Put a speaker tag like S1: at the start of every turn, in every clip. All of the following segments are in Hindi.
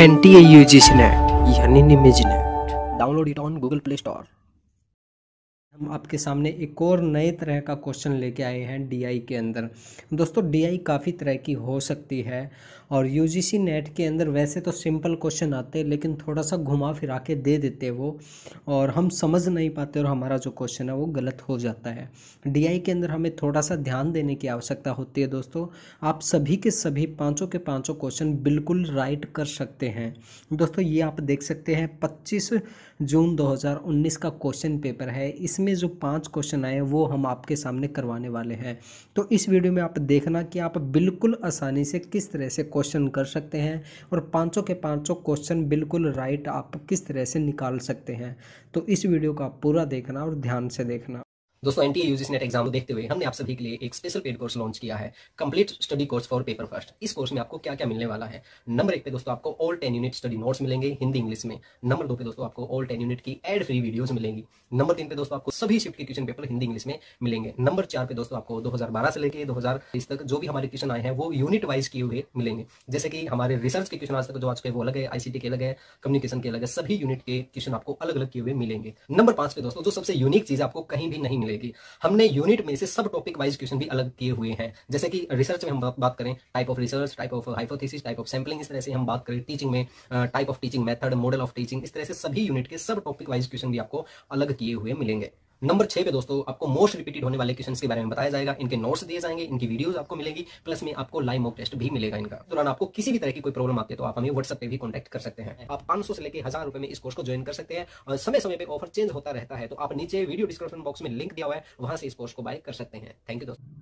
S1: N T A U G download it on Google Play Store हम आपके सामने एक और नए तरह का क्वेश्चन लेके आए हैं डीआई के अंदर दोस्तों डीआई काफ़ी तरह की हो सकती है और यूजीसी नेट के अंदर वैसे तो सिंपल क्वेश्चन आते हैं लेकिन थोड़ा सा घुमा फिरा के दे देते वो और हम समझ नहीं पाते और हमारा जो क्वेश्चन है वो गलत हो जाता है डीआई के अंदर हमें थोड़ा सा ध्यान देने की आवश्यकता होती है दोस्तों आप सभी के सभी पाँचों के पाँचों क्वेश्चन बिल्कुल राइट कर सकते हैं दोस्तों ये आप देख सकते हैं पच्चीस जून दो का क्वेश्चन पेपर है इसमें में जो पांच क्वेश्चन आए हैं वो हम आपके सामने करवाने वाले हैं तो इस वीडियो में आप देखना कि आप बिल्कुल आसानी से किस तरह से क्वेश्चन कर सकते हैं और पाँचों के पाँचों क्वेश्चन बिल्कुल राइट आप किस तरह से निकाल सकते हैं तो इस वीडियो का पूरा देखना और ध्यान से देखना दोस्तों एनटीए यूजीस नेट एग्जाम देखते हुए हमने आप सभी के लिए एक स्पेशल पेड कोर्स लॉन्च किया है complete study course for paper first इस कोर्स में आपको क्या क्या मिलने वाला है नंबर एक पे दोस्तों आपको all ten unit study notes मिलेंगे हिंदी इंग्लिश में नंबर दो पे दोस्तों आपको ऑल टेन यूनिट की एड फ्री वीडियोज मिलेंगी नंबर तीन पे दोस्तों आपको सभी शिफ्ट के क्वेश्चन पेपर हिंदी इंग्लिश में मिलेंगे नंबर चार पे दोस्तों आपको दो से लेकर दो तक जो भी हमारे क्वेश्चन आए हैं वो यूनिट वाइज किए हुए मिलेंगे जैसे कि हमारे रिसर्च के क्वेश्चन आज तक जो आज के वो अलग है आईसीटी के अलग है कम्युनिकेशन के अलग है सभी यूनिट के क्वेश्चन आपको अलग अलग किए हुए मिलेंगे नंबर पांच पे दोस्तों जो सबसे यूनिक चीज आपको कहीं भी नहीं मिलेगी मिलेगी हमने यूनिट में से सब टॉपिक वाइज क्वेश्चन भी अलग किए हुए हैं जैसे कि रिसर्च में हम बात करें type of research type of hypothesis type of sampling इस तरह से हम बात करें टीचिंग में type of teaching method model of teaching इस तरह से सभी यूनिट के सब टॉपिक वाइज क्वेश्चन भी आपको अलग किए हुए मिलेंगे नंबर छह पे दोस्तों आपको मोस्ट रिपीटेड होने वाले क्वेश्चन के बारे में बताया जाएगा इनके नोट्स दिए जाएंगे इनकी वीडियोज आपको मिलेगी प्लस में आपको लाइव मॉक टेस्ट भी मिलेगा इनका दौरान तो आपको किसी भी तरह की कोई प्रॉब्लम आती है तो आप हमें व्हाट्सएप पे भी कॉन्टेक्ट कर सकते हैं आप पांच से लेकर हजार रुपए में इस कोर्स को ज्वाइन कर सकते हैं और समय समय पर ऑफर चेंज होता रहता है तो आप नीचे वीडियो डिस्क्रिप्शन बॉक्स में लिंक दिया हुआ है वहां से इस कोर्स को बाय कर सकते हैं थैंक यू दोस्तों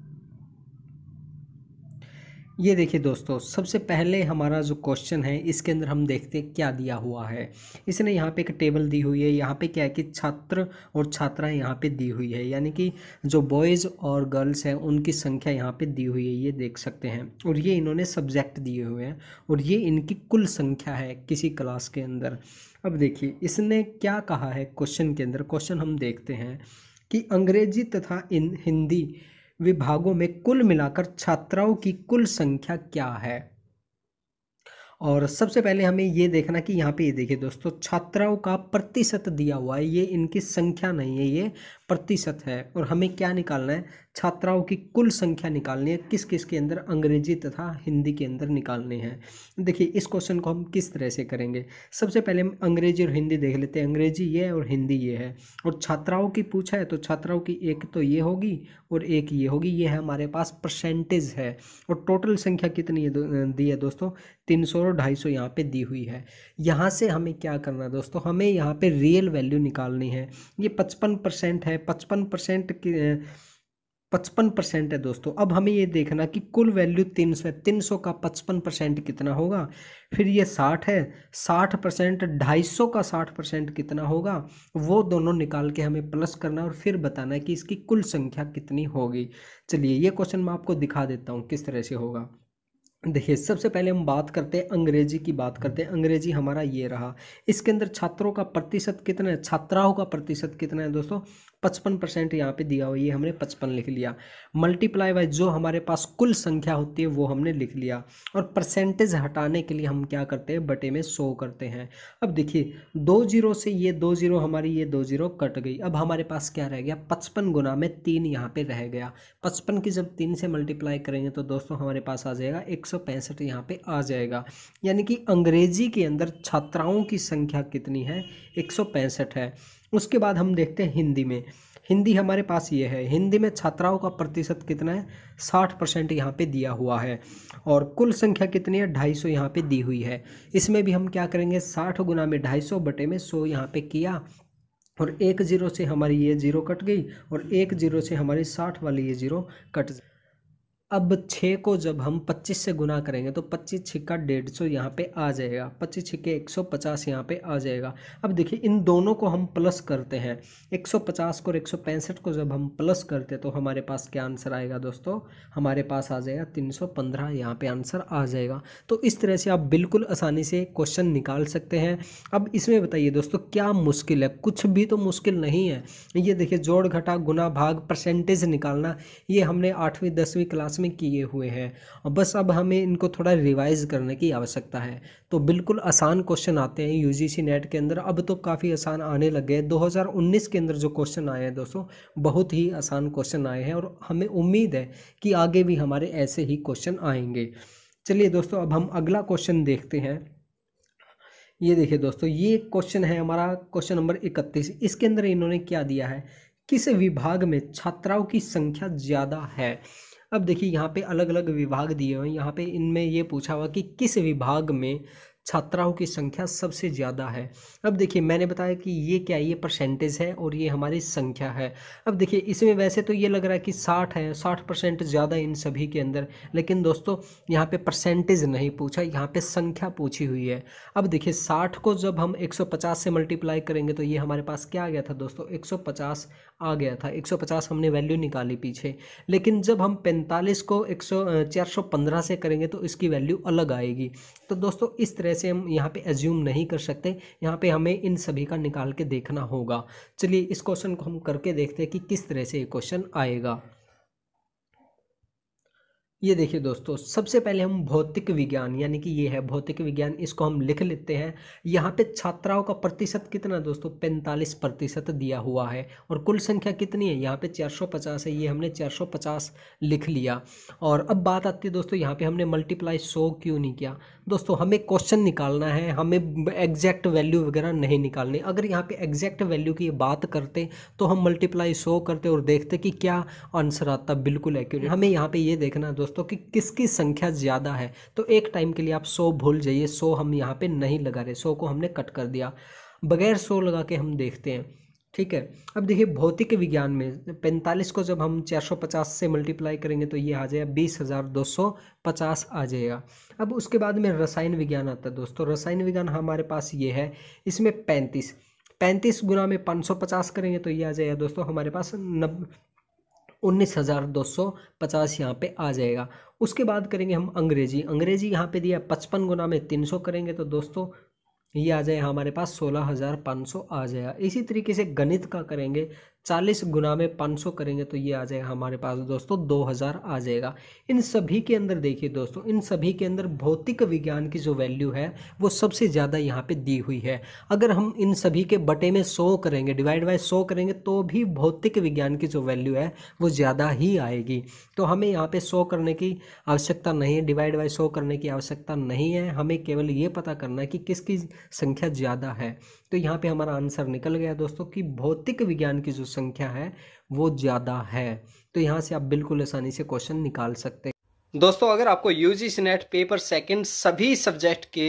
S1: ये देखिए दोस्तों सबसे पहले हमारा जो क्वेश्चन है इसके अंदर हम देखते हैं क्या दिया हुआ है इसने यहाँ पे एक टेबल दी हुई है यहाँ पे क्या है कि छात्र और छात्राएं यहाँ पे दी हुई है यानी कि जो बॉयज़ और गर्ल्स हैं उनकी संख्या यहाँ पे दी हुई है ये देख सकते हैं और ये इन्होंने सब्जेक्ट दिए हुए हैं और ये इनकी कुल संख्या है किसी क्लास के अंदर अब देखिए इसने क्या कहा है क्वेश्चन के अंदर क्वेश्चन हम देखते हैं कि अंग्रेजी तथा इन हिंदी विभागों में कुल मिलाकर छात्राओं की कुल संख्या क्या है और सबसे पहले हमें ये देखना कि यहाँ पे ये देखिए दोस्तों छात्राओं का प्रतिशत दिया हुआ है ये इनकी संख्या नहीं है ये प्रतिशत है और हमें क्या निकालना है छात्राओं की कुल संख्या निकालनी है किस किस के अंदर अंग्रेजी तथा हिंदी के अंदर निकालने हैं देखिए इस क्वेश्चन को हम किस तरह से करेंगे सबसे पहले हम अंग्रेजी और हिंदी देख लेते हैं अंग्रेजी ये है और हिंदी ये है और छात्राओं की पूछा है तो छात्राओं की एक तो ये होगी और एक ये होगी ये है हमारे पास परसेंटेज है और टोटल संख्या कितनी है दी है दोस्तों तीन सौ और ढाई सौ यहाँ पर दी हुई है यहाँ से हमें क्या करना है दोस्तों हमें यहाँ पर रियल वैल्यू निकालनी है ये पचपन परसेंट है पचपन परसेंट की पचपन परसेंट है दोस्तों अब हमें ये देखना कि कुल वैल्यू तीन सौ है तीन सौ का पचपन परसेंट कितना होगा फिर ये साठ है साठ परसेंट ढाई सौ का साठ परसेंट कितना होगा वो दोनों निकाल के हमें प्लस करना और फिर बताना है कि इसकी कुल संख्या कितनी होगी चलिए ये क्वेश्चन मैं आपको दिखा देता हूँ किस तरह से होगा देखिए सबसे पहले हम बात करते हैं अंग्रेजी की बात करते हैं अंग्रेजी हमारा ये रहा इसके अंदर छात्रों का प्रतिशत कितना है छात्राओं का प्रतिशत कितना है दोस्तों पचपन परसेंट यहाँ पे दिया हुआ ये हमने पचपन लिख लिया मल्टीप्लाई बाय जो हमारे पास कुल संख्या होती है वो हमने लिख लिया और परसेंटेज हटाने के लिए हम क्या करते हैं बटे में सो करते हैं अब देखिए दो जीरो से ये दो जीरो हमारी ये दो जीरो कट गई अब हमारे पास क्या रह गया पचपन गुना में तीन यहाँ पर रह गया पचपन की जब तीन से मल्टीप्लाई करेंगे तो दोस्तों हमारे पास आ जाएगा एक सौ पैंसठ यहाँ पर आ जाएगा यानी कि अंग्रेजी के अंदर छात्राओं की संख्या कितनी है एक सौ पैंसठ है उसके बाद हम देखते हैं हिंदी में हिंदी हमारे पास ये है हिंदी में छात्राओं का प्रतिशत कितना है साठ परसेंट यहाँ पर दिया हुआ है और कुल संख्या कितनी है ढाई सौ यहाँ पर दी हुई है इसमें भी हम क्या करेंगे साठ गुना में ढाई सौ बटे में सौ यहाँ पर किया और एक जीरो से हमारी ये जीरो कट गई और एक जीरो से हमारी साठ वाली ये जीरो कट गई अब छः को जब हम पच्चीस से गुना करेंगे तो पच्चीस छिक्का डेढ़ सौ यहाँ पर आ जाएगा पच्चीस छिक्के एक सौ पचास यहाँ पर आ जाएगा अब देखिए इन दोनों को हम प्लस करते हैं एक सौ पचास को और एक सौ पैंसठ को जब हम प्लस करते हैं तो हमारे पास क्या आंसर आएगा दोस्तों हमारे पास आ जाएगा तीन सौ पंद्रह यहाँ पर आंसर आ जाएगा तो इस तरह से आप बिल्कुल आसानी से क्वेश्चन निकाल सकते हैं अब इसमें बताइए दोस्तों क्या मुश्किल है कुछ भी तो मुश्किल नहीं है ये देखिए जोड़ घटा गुना भाग परसेंटेज निकालना ये हमने आठवीं दसवीं क्लास इसमें किए हुए हैं और बस अब हमें इनको थोड़ा रिवाइज करने की आवश्यकता है तो बिल्कुल आसान क्वेश्चन आते हैं यू नेट के अंदर अब तो काफ़ी आसान आने लगे हैं दो के अंदर जो क्वेश्चन आए हैं दोस्तों बहुत ही आसान क्वेश्चन आए हैं और हमें उम्मीद है कि आगे भी हमारे ऐसे ही क्वेश्चन आएंगे चलिए दोस्तों अब हम अगला क्वेश्चन देखते हैं ये देखिए दोस्तों ये क्वेश्चन है हमारा क्वेश्चन नंबर इकतीस इसके अंदर इन्होंने क्या दिया है किस विभाग में छात्राओं की संख्या ज़्यादा है अब देखिए यहाँ पे अलग अलग विभाग दिए हुए हैं यहाँ पे इनमें ये पूछा हुआ कि किस विभाग में छात्राओं की संख्या सबसे ज़्यादा है अब देखिए मैंने बताया कि ये क्या ये परसेंटेज है और ये हमारी संख्या है अब देखिए इसमें वैसे तो ये लग रहा है कि साठ है साठ परसेंट ज़्यादा इन सभी के अंदर लेकिन दोस्तों यहाँ पे परसेंटेज नहीं पूछा यहाँ पे संख्या पूछी हुई है अब देखिए साठ को जब हम एक से मल्टीप्लाई करेंगे तो ये हमारे पास क्या आ गया था दोस्तों एक आ गया था 150 हमने वैल्यू निकाली पीछे लेकिन जब हम 45 को एक सौ से करेंगे तो इसकी वैल्यू अलग आएगी तो दोस्तों इस तरह से हम यहाँ पे एज्यूम नहीं कर सकते यहाँ पे हमें इन सभी का निकाल के देखना होगा चलिए इस क्वेश्चन को हम करके देखते हैं कि किस तरह से ये क्वेश्चन आएगा ये देखिए दोस्तों सबसे पहले हम भौतिक विज्ञान यानी कि ये है भौतिक विज्ञान इसको हम लिख लेते हैं यहाँ पे छात्राओं का प्रतिशत कितना दोस्तों पैंतालीस प्रतिशत दिया हुआ है और कुल संख्या कितनी है यहाँ पे 450 है ये हमने 450 लिख लिया और अब बात आती है दोस्तों यहाँ पे हमने मल्टीप्लाई सौ क्यों नहीं किया दोस्तों हमें क्वेश्चन निकालना है हमें एग्जैक्ट वैल्यू वगैरह नहीं निकालनी अगर यहाँ पर एग्जैक्ट वैल्यू की बात करते तो हम मल्टीप्लाई सौ करते और देखते कि क्या आंसर आता बिल्कुल एक्यूरेट हमें यहाँ पर ये देखना दोस्तों दोस्तों कि किसकी संख्या ज़्यादा है तो एक टाइम के लिए आप सौ भूल जाइए सौ हम यहाँ पे नहीं लगा रहे सौ को हमने कट कर दिया बगैर सौ लगा के हम देखते हैं ठीक है अब देखिए भौतिक विज्ञान में पैंतालीस को जब हम पचास से मल्टीप्लाई करेंगे तो ये आ जाएगा बीस हज़ार दो सौ पचास आ जाएगा अब उसके बाद में रसायन विज्ञान आता है दोस्तों रसायन विज्ञान हमारे पास ये है इसमें पैंतीस पैंतीस गुना में पाँच सौ पचास करेंगे तो ये आ जाएगा दोस्तों हमारे पास नब उन्नीस हज़ार दो सौ पचास यहाँ पे आ जाएगा उसके बाद करेंगे हम अंग्रेजी अंग्रेजी यहाँ पे दिया पचपन गुना में तीन सौ करेंगे तो दोस्तों ये आ जाए हमारे पास सोलह हज़ार पाँच सौ आ जाएगा इसी तरीके से गणित का करेंगे चालीस गुना में पाँच सौ करेंगे तो ये आ जाएगा हमारे पास दोस्तों दो हज़ार आ जाएगा इन सभी के अंदर देखिए दोस्तों इन सभी के अंदर भौतिक विज्ञान की जो वैल्यू है वो सबसे ज़्यादा यहाँ पे दी हुई है अगर हम इन सभी के बटे में सौ करेंगे डिवाइड बाय सौ करेंगे तो भी भौतिक विज्ञान की जो वैल्यू है वो ज़्यादा ही आएगी तो हमें यहाँ पर सौ करने की आवश्यकता नहीं है डिवाइड बाय सौ करने की आवश्यकता नहीं है हमें केवल ये पता करना है कि किसकी संख्या ज़्यादा है तो यहाँ पे हमारा आंसर निकल गया दोस्तों कि भौतिक विज्ञान की जो संख्या है वो ज़्यादा है तो यहाँ से आप बिल्कुल आसानी से क्वेश्चन निकाल सकते हैं दोस्तों अगर आपको U G net paper second सभी सब्जेक्ट के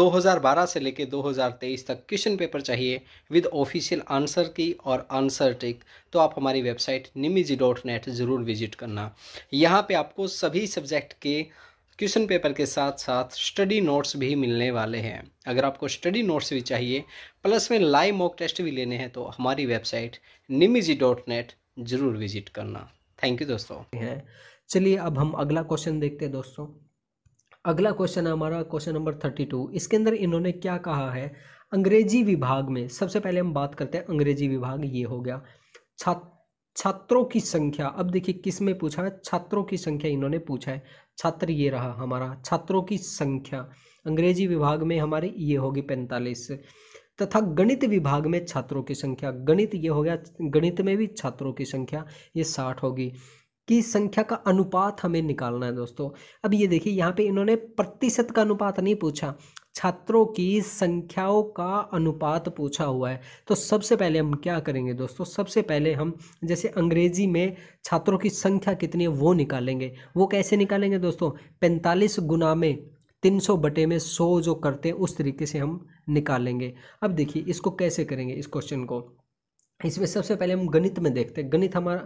S1: 2012 से लेकर 2023 तक क्वेश्चन पेपर चाहिए विद ऑफिशियल आंसर की और आंसर टिक तो आप हमारी वेबसाइट निमिजी ज़रूर विजिट करना यहाँ पे आपको सभी सब्जेक्ट के क्वेश्चन पेपर के साथ साथ स्टडी नोट्स भी मिलने वाले हैं अगर आपको स्टडी नोट्स भी चाहिए प्लस में लाइव मॉक टेस्ट भी लेने हैं तो हमारी वेबसाइट निमिजी डॉट नेट ज़रूर विजिट करना थैंक यू दोस्तों चलिए अब हम अगला क्वेश्चन देखते हैं दोस्तों अगला क्वेश्चन है हमारा क्वेश्चन नंबर थर्टी टू इसके अंदर इन्होंने क्या कहा है अंग्रेजी विभाग में सबसे पहले हम बात करते हैं अंग्रेजी विभाग ये हो गया छात्र छात्रों की संख्या अब देखिए किस में पूछा है छात्रों की संख्या इन्होंने पूछा है छात्र ये रहा हमारा छात्रों की संख्या अंग्रेजी विभाग में हमारे ये होगी पैंतालीस तथा गणित विभाग में छात्रों की संख्या गणित ये हो गया गणित में भी छात्रों की संख्या ये साठ होगी की संख्या का अनुपात हमें निकालना है दोस्तों अब ये देखिए यहाँ पे इन्होंने प्रतिशत का अनुपात नहीं पूछा छात्रों की संख्याओं का अनुपात पूछा हुआ है तो सबसे पहले हम क्या करेंगे दोस्तों सबसे पहले हम जैसे अंग्रेजी में छात्रों की संख्या कितनी है वो निकालेंगे वो कैसे निकालेंगे दोस्तों पैंतालीस गुना में तीन सौ बटे में सौ जो करते हैं उस तरीके से हम निकालेंगे अब देखिए इसको कैसे करेंगे इस क्वेश्चन को इसमें सबसे पहले हम गणित में देखते हैं गणित हमारा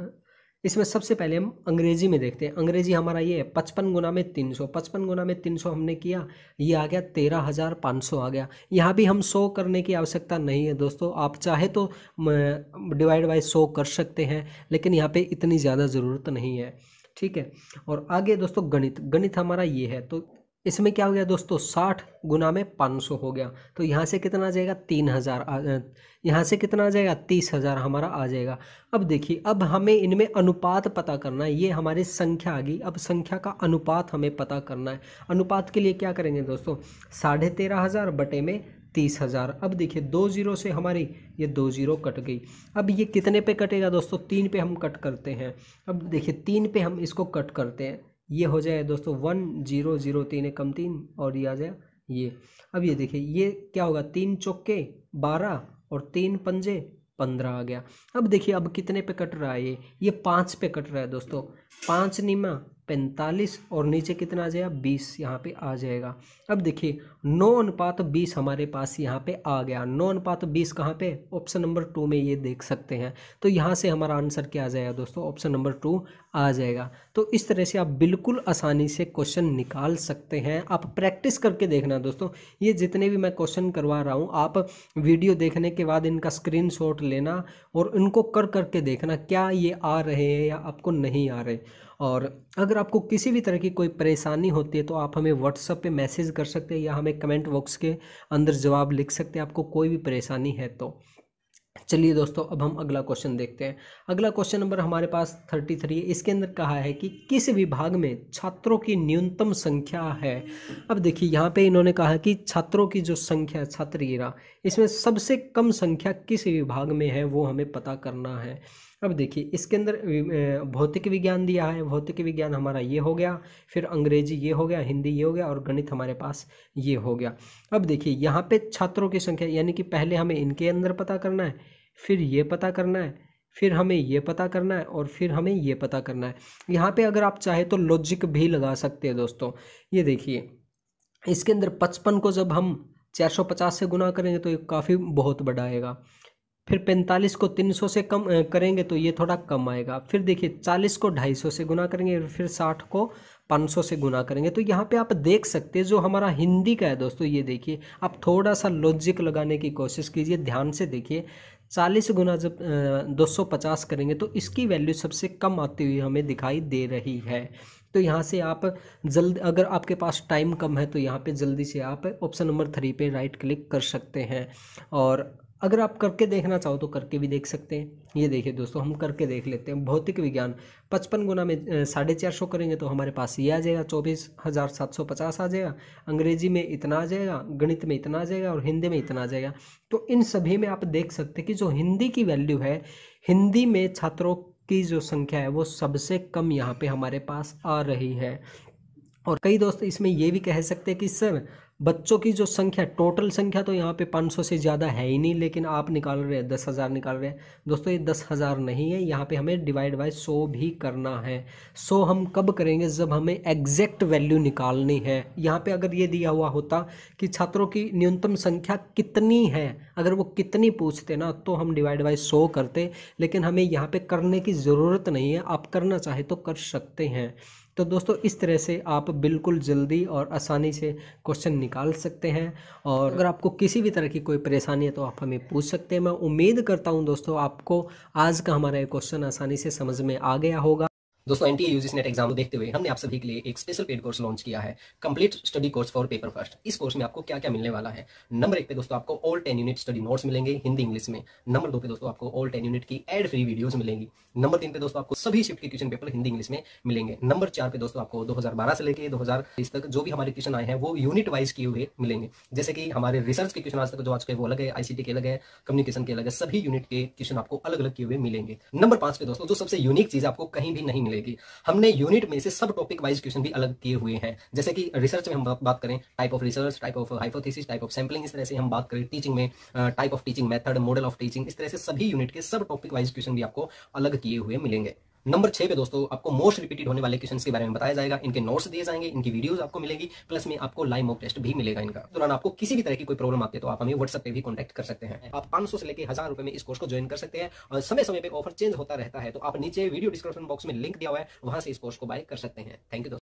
S1: इसमें सबसे पहले हम अंग्रेजी में देखते हैं अंग्रेजी हमारा ये है पचपन गुना में तीन सौ पचपन गुना में तीन सौ हमने किया ये आ गया तेरह हज़ार पाँच सौ आ गया यहाँ भी हम सौ करने की आवश्यकता नहीं है दोस्तों आप चाहे तो डिवाइड बाय सौ कर सकते हैं लेकिन यहाँ पे इतनी ज़्यादा ज़रूरत नहीं है ठीक है और आगे दोस्तों गणित गणित हमारा ये है तो इसमें क्या हो गया दोस्तों साठ गुना में पाँच सौ हो गया तो यहाँ से कितना आ जाएगा तीन हज़ार यहाँ से कितना आ जाएगा तीस हज़ार हमारा आ जाएगा अब देखिए अब हमें इनमें अनुपात पता करना है ये हमारी संख्या आ गई अब संख्या का अनुपात हमें पता करना है अनुपात के लिए क्या करेंगे दोस्तों साढ़े तेरह हज़ार बटे में तीस हज़ार अब देखिए दो ज़ीरो से हमारी ये दो ज़ीरो कट गई अब ये कितने पे कटेगा दोस्तों तीन पे हम कट करते हैं अब देखिए तीन पे हम इसको कट करते हैं ये हो जाए दोस्तों वन जीरो जीरो तीन एक कम तीन और ये आ जाए ये अब ये देखिए ये क्या होगा तीन चौके बारह और तीन पंजे पंद्रह आ गया अब देखिए अब कितने पे कट रहा है ये ये पाँच पे कट रहा है दोस्तों पाँच नीमा पैंतालीस और नीचे कितना आ जाएगा बीस यहाँ पे आ जाएगा अब देखिए नौ अनुपात बीस हमारे पास यहाँ पे आ गया नौ अनुपात बीस कहाँ पे ऑप्शन नंबर टू में ये देख सकते हैं तो यहाँ से हमारा आंसर क्या आ जाएगा दोस्तों ऑप्शन नंबर टू आ जाएगा तो इस तरह से आप बिल्कुल आसानी से क्वेश्चन निकाल सकते हैं आप प्रैक्टिस करके देखना दोस्तों ये जितने भी मैं क्वेश्चन करवा रहा हूँ आप वीडियो देखने के बाद इनका स्क्रीन लेना और इनको कर करके देखना क्या ये आ रहे हैं या आपको नहीं आ रहे और अगर आपको किसी भी तरह की कोई परेशानी होती है तो आप हमें व्हाट्सअप पे मैसेज कर सकते हैं या हमें कमेंट बॉक्स के अंदर जवाब लिख सकते हैं आपको कोई भी परेशानी है तो चलिए दोस्तों अब हम अगला क्वेश्चन देखते हैं अगला क्वेश्चन नंबर हमारे पास थर्टी थ्री है इसके अंदर कहा है कि किस विभाग में छात्रों की न्यूनतम संख्या है अब देखिए यहाँ पे इन्होंने कहा कि छात्रों की जो संख्या छात्रीरा इसमें सबसे कम संख्या किस विभाग में है वो हमें पता करना है अब देखिए इसके अंदर भौतिक विज्ञान दिया है भौतिक विज्ञान हमारा ये हो गया फिर अंग्रेजी ये हो गया हिंदी ये हो गया और गणित हमारे पास ये हो गया अब देखिए यहाँ पे छात्रों की संख्या यानी कि पहले हमें इनके अंदर पता करना है फिर ये पता करना है फिर हमें ये पता करना है और फिर हमें ये पता करना है यहाँ पर अगर आप चाहे तो लॉजिक भी लगा सकते हैं दोस्तों ये देखिए इसके अंदर पचपन को जब हम चार से गुना करेंगे तो ये काफ़ी बहुत बढ़ाएगा फिर 45 को 300 से कम करेंगे तो ये थोड़ा कम आएगा फिर देखिए 40 को 250 से गुना करेंगे फिर 60 को 500 से गुना करेंगे तो यहाँ पे आप देख सकते हैं जो हमारा हिंदी का है दोस्तों ये देखिए आप थोड़ा सा लॉजिक लगाने की कोशिश कीजिए ध्यान से देखिए चालीस गुना जब दो सौ पचास करेंगे तो इसकी वैल्यू सबसे कम आती हुई हमें दिखाई दे रही है तो यहाँ से आप जल्द अगर आपके पास टाइम कम है तो यहाँ पे जल्दी से आप ऑप्शन नंबर थ्री पे राइट क्लिक कर सकते हैं और अगर आप करके देखना चाहो तो करके भी देख सकते हैं ये देखिए दोस्तों हम करके देख लेते हैं भौतिक विज्ञान पचपन गुना में साढ़े चार सौ करेंगे तो हमारे पास ये आ जाएगा चौबीस हज़ार सात सौ पचास आ जाएगा अंग्रेजी में इतना आ जाएगा गणित में इतना आ जाएगा और हिंदी में इतना आ जाएगा तो इन सभी में आप देख सकते हैं कि जो हिंदी की वैल्यू है हिंदी में छात्रों की जो संख्या है वो सबसे कम यहाँ पर हमारे पास आ रही है और कई दोस्त इसमें ये भी कह सकते हैं कि सर बच्चों की जो संख्या टोटल संख्या तो यहाँ पे 500 से ज़्यादा है ही नहीं लेकिन आप निकाल रहे हैं दस हज़ार निकाल रहे हैं दोस्तों ये दस हज़ार नहीं है यहाँ पे हमें डिवाइड बाय 100 भी करना है 100 हम कब करेंगे जब हमें एग्जैक्ट वैल्यू निकालनी है यहाँ पे अगर ये दिया हुआ होता कि छात्रों की न्यूनतम संख्या कितनी है अगर वो कितनी पूछते ना तो हम डिवाइड बाई सौ करते लेकिन हमें यहाँ पर करने की ज़रूरत नहीं है आप करना चाहे तो कर सकते हैं तो दोस्तों इस तरह से आप बिल्कुल जल्दी और आसानी से क्वेश्चन निकाल सकते हैं और अगर आपको किसी भी तरह की कोई परेशानी है तो आप हमें पूछ सकते हैं मैं उम्मीद करता हूँ दोस्तों आपको आज का हमारा ये क्वेश्चन आसानी से समझ में आ गया होगा दोस्तों एन टी नेट एग्जाम देखते हुए हमने आप सभी के लिए एक स्पेशल पेड कोर्स लॉन्च किया है complete study course for paper first इस कोर्स में आपको क्या क्या मिलने वाला है नंबर एक पे दोस्तों आपको all ten unit study notes मिलेंगे हिंदी इंग्लिश में नंबर दो पे दोस्तों आपको ऑल टेन यूनिट की एड फ्री वीडियोज मिलेंगी नंबर तीन पे दोस्तों आपको सभी शिफ्ट के क्वेश्चन पेपर हिंदी इंग्लिश में मिलेंगे नंबर चार पे दोस्तों आपको दो से लेकर दो तक जो भी हमारे क्वेश्चन आए हैं वो यूनिट वाइज किए हुए मिलेंगे जैसे कि हमारे रिसर्च के क्वेश्चन आज तक जो आज के वो अलग है आईसीटी के अलग है कम्युनिकेशन के अलग है सभी यूनिट के क्वेश्चन आपको अलग अलग किए हुए मिलेंगे नंबर पांच पे दोस्तों जो सबसे यूनिक चीज आपको कहीं भी नहीं मिलेगी जाएगी हमने यूनिट में से सब टॉपिक वाइज क्वेश्चन भी अलग किए हुए हैं जैसे कि रिसर्च में हम बात करें type of research type of hypothesis type of sampling इस तरह से हम बात करें टीचिंग में type of teaching method model of teaching इस तरह से सभी यूनिट के सब टॉपिक वाइज क्वेश्चन भी आपको अलग किए हुए मिलेंगे नंबर छह पे दोस्तों आपको मोस्ट रिपीटेड होने वाले क्वेश्चन के बारे में बताया जाएगा इनके नोट्स दिए जाएंगे इनकी वीडियोस आपको मिलेगी प्लस में आपको लाइव मॉक टेस्ट भी मिलेगा इनका दौरान तो आपको किसी भी तरह की कोई प्रॉब्लम आती है तो आप हमें व्हाट्सएप पे भी कॉन्टेक्ट कर सकते हैं आप पांच से लेकर हजार रुपए में इस कोर्स को ज्वाइन कर सकते हैं और समय समय पर ऑफर चेंज होता रहता है तो आप नीचे वीडियो डिस्क्रिप्शन बॉक्स में लिंक दिया हुआ है वहां से इस कोर्स को बाय कर सकते हैं थैंक यू